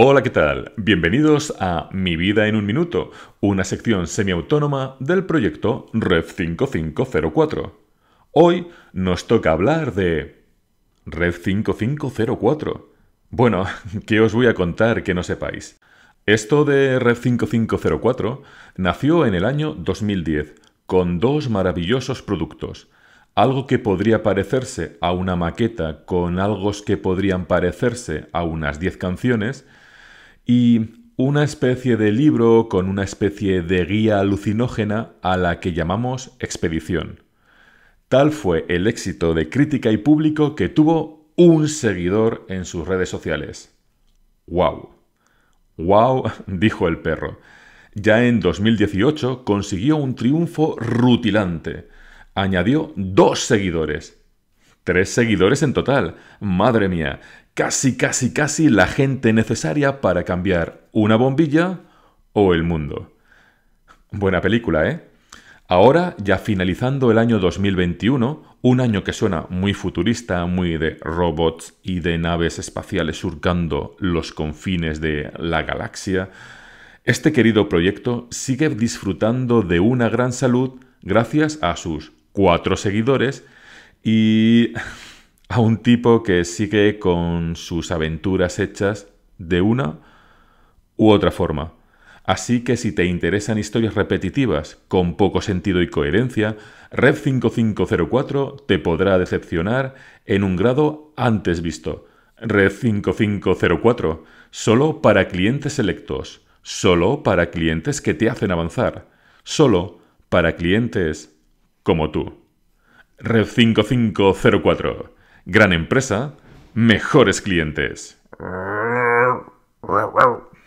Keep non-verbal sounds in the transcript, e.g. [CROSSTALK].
Hola, ¿qué tal? Bienvenidos a Mi vida en un minuto, una sección semiautónoma del proyecto rev 5504. Hoy nos toca hablar de rev 5504. Bueno, [LAUGHS] ¿qué os voy a contar que no sepáis? Esto de rev 5504 nació en el año 2010 con dos maravillosos productos. Algo que podría parecerse a una maqueta con algo que podrían parecerse a unas 10 canciones y una especie de libro con una especie de guía alucinógena a la que llamamos expedición. Tal fue el éxito de crítica y público que tuvo un seguidor en sus redes sociales. ¡Wow! ¡Wow! [LAUGHS] dijo el perro. Ya en 2018 consiguió un triunfo rutilante. Añadió dos seguidores Tres seguidores en total. Madre mía, casi, casi, casi la gente necesaria para cambiar una bombilla o el mundo. Buena película, ¿eh? Ahora, ya finalizando el año 2021, un año que suena muy futurista, muy de robots y de naves espaciales surcando los confines de la galaxia, este querido proyecto sigue disfrutando de una gran salud gracias a sus cuatro seguidores y [LAUGHS] a un tipo que sigue con sus aventuras hechas de una u otra forma. Así que si te interesan historias repetitivas, con poco sentido y coherencia, Red 5504 te podrá decepcionar en un grado antes visto. Red 5504, solo para clientes selectos, solo para clientes que te hacen avanzar, solo para clientes como tú. Red 5504. Gran empresa, mejores clientes. [LAUGHS]